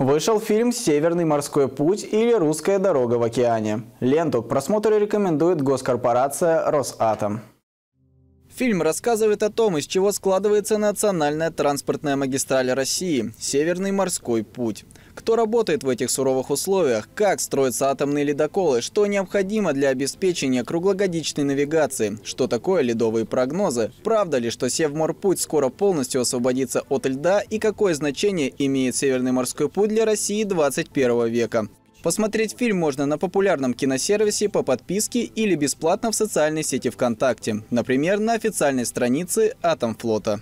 Вышел фильм «Северный морской путь» или «Русская дорога в океане». Ленту к просмотру рекомендует госкорпорация «Росатом». Фильм рассказывает о том, из чего складывается национальная транспортная магистраль России – Северный морской путь. Кто работает в этих суровых условиях, как строятся атомные ледоколы, что необходимо для обеспечения круглогодичной навигации, что такое ледовые прогнозы, правда ли, что Севморпуть скоро полностью освободится от льда и какое значение имеет Северный морской путь для России 21 века. Посмотреть фильм можно на популярном киносервисе по подписке или бесплатно в социальной сети ВКонтакте, например, на официальной странице «Атомфлота».